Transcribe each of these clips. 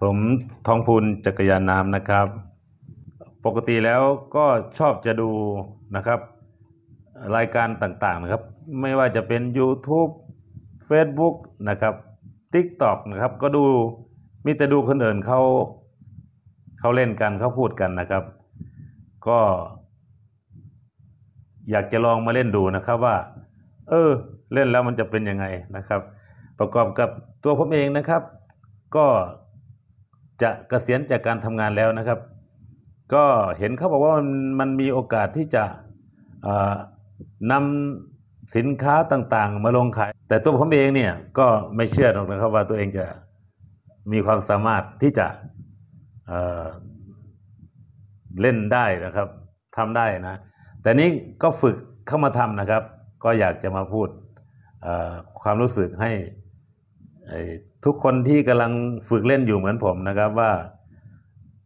ผมทองพูนจักรยานน้ำนะครับ ปกติแล้วก็ชอบจะดูนะครับรายการต่างๆนะครับ ไม่ว่าจะเป็น YouTube Facebook นะครับ TikTok นะครับ ก็ดูมีแต่ดูคนอื่นเขาเขาเล่นกันเขาพูดกันนะครับ ก็ อยากจะลองมาเล่นดูนะครับว่าเออเล่นแล้วมันจะเป็นยังไงนะครับ ประกอบกับตัวผมเองนะครับก็จะกะเกษียณจากการทำงานแล้วนะครับ ก็เห็นเขาบอกว่ามันมีโอกาสที่จะนำสินค้าต่าง ๆ มาลงขายแต่ตัวผมเองเนี่ยก็ไม่เชื่อหรอกนะครับว่าตัวเองจะมีความสามารถที่จะเเล่นได้นะครับทำได้นะแต่นี้ก็ฝึกเข้ามาทำนะครับ ก็อยากจะมาพูดความรู้สึกให้ทุกคนที่กำลังฝึกเล่นอยู่เหมือนผมนะครับว่า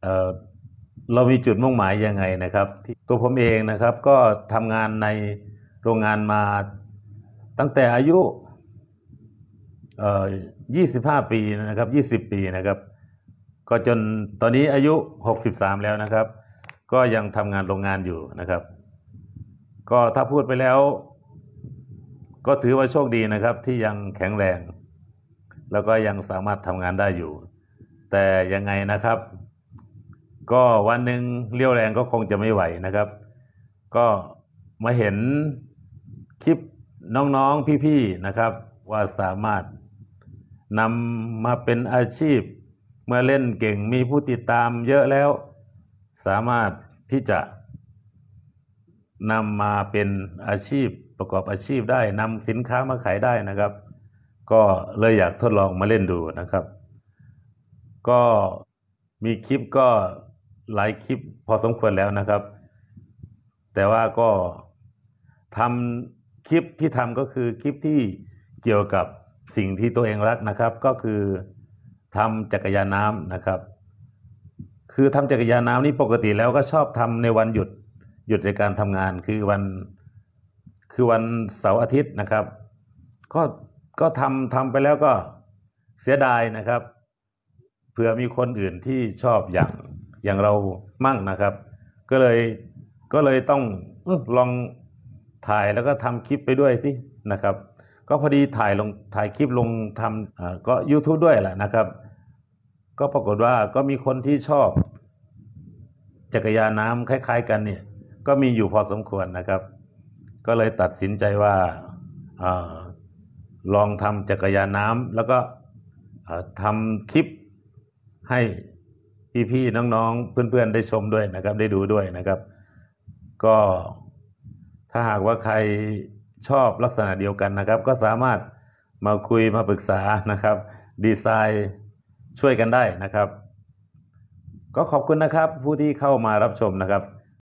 เเรามีจุดมุ่งหมายยังไงนะครับ ตัวผมเองนะครับก็ทำงานในโรงงานมาตั้งแต่อายุ 25 ปีนะครับ 20 ปีนะครับ ก็จนตอนนี้อายุ 63 แล้วนะครับ ก็ยังทำงานโรงงานอยู่นะครับ ก็ถ้าพูดไปแล้ว ก็ถือว่าโชคดีนะครับ ที่ยังแข็งแรงแล้วก็ยังสามารถทำงานได้อยู่ แต่ยังไงนะครับ ก็วันหนึ่งเลี้ยวแรงก็คงจะไม่ไหวนะครับ ก็มาเห็นคลิปน้องๆพี่ๆนะครับ ว่าสามารถนำมาเป็นอาชีพเมื่อเล่นเก่งมีผู้ติดตาม เยอะแล้ว สามารถที่จะนำมาเป็นอาชีพประกอบอาชีพได้นำสินค้ามาขายได้นะครับก็เลยอยากทดลองมาเล่นดูนะครับ ก็มีคลิปก็หลายคลิปพอสมควรแล้วนะครับ แต่ว่าก็ทำคลิปที่ทำก็คือคลิปที่เกี่ยวกับสิ่งที่ตัวเองรักนะครับ ก็คือทำจักรยานน้ำนะครับ คือทำจักรยานน้ำนี่ปกติแล้วก็ชอบทำในวันหยุดหยุดในการทำงานคือวันคือวันเสาร์อาทิตย์นะครับ ก็ก็ทำทำไปแล้วก็เสียดายนะครับเผื่อมีคนอื่นที่ชอบอย่างอย่างเรามั่งนะครับ ก็เลยก็เลยต้องอลองถ่ายแล้วก็ทำคลิปไปด้วยสินะครับ ก็พอดีถ่ายลงถ่ายคลิปลงทำก็ YouTube ด้วยแหละนะครับ ก็ปรากฏว่าก็มีคนที่ชอบจักรยานน้ำคล้ายๆกันเนี่ย ก็มีอยู่พอสมควรนะครับ ก็เลยตัดสินใจว่าลองทำจักรยานน้ำแล้วก็ทำคลิปให้พี่ๆน้องๆเพื่อนๆ ได้ชมด้วยนะครับ ได้ดูด้วยนะครับ ก็ถ้าหากว่าใครชอบลักษณะเดียวกันนะครับ ก็สามารถมาคุยมาปรึกษานะครับดีไซน์ช่วยกันได้นะครับ ก็ขอบคุณนะครับ ผู้ที่เข้ามารับชมนะครับ